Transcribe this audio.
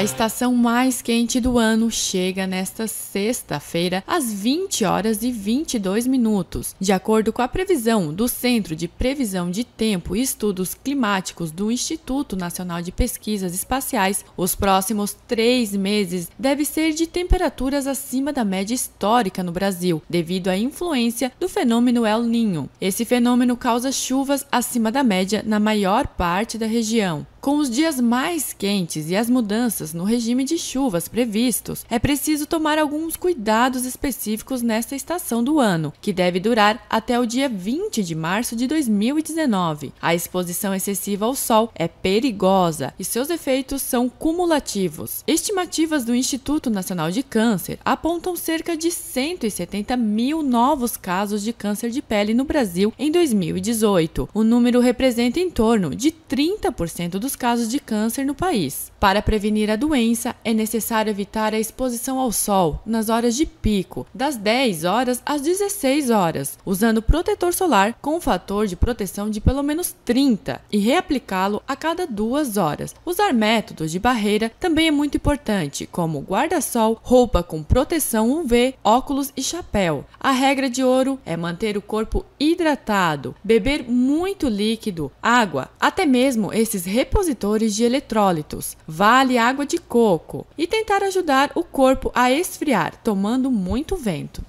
A estação mais quente do ano chega nesta sexta-feira às 20 horas e 22 minutos. De acordo com a previsão do Centro de Previsão de Tempo e Estudos Climáticos do Instituto Nacional de Pesquisas Espaciais, os próximos três meses devem ser de temperaturas acima da média histórica no Brasil, devido à influência do fenômeno El Ninho. Esse fenômeno causa chuvas acima da média na maior parte da região. Com os dias mais quentes e as mudanças no regime de chuvas previstos, é preciso tomar alguns cuidados específicos nesta estação do ano, que deve durar até o dia 20 de março de 2019. A exposição excessiva ao sol é perigosa e seus efeitos são cumulativos. Estimativas do Instituto Nacional de Câncer apontam cerca de 170 mil novos casos de câncer de pele no Brasil em 2018. O número representa em torno de 30% dos dos casos de câncer no país. Para prevenir a doença, é necessário evitar a exposição ao sol nas horas de pico, das 10 horas às 16 horas, usando protetor solar com um fator de proteção de pelo menos 30 e reaplicá-lo a cada duas horas. Usar métodos de barreira também é muito importante, como guarda-sol, roupa com proteção UV, óculos e chapéu. A regra de ouro é manter o corpo hidratado, beber muito líquido, água, até mesmo esses repousados depositores de eletrólitos, vale água de coco e tentar ajudar o corpo a esfriar, tomando muito vento.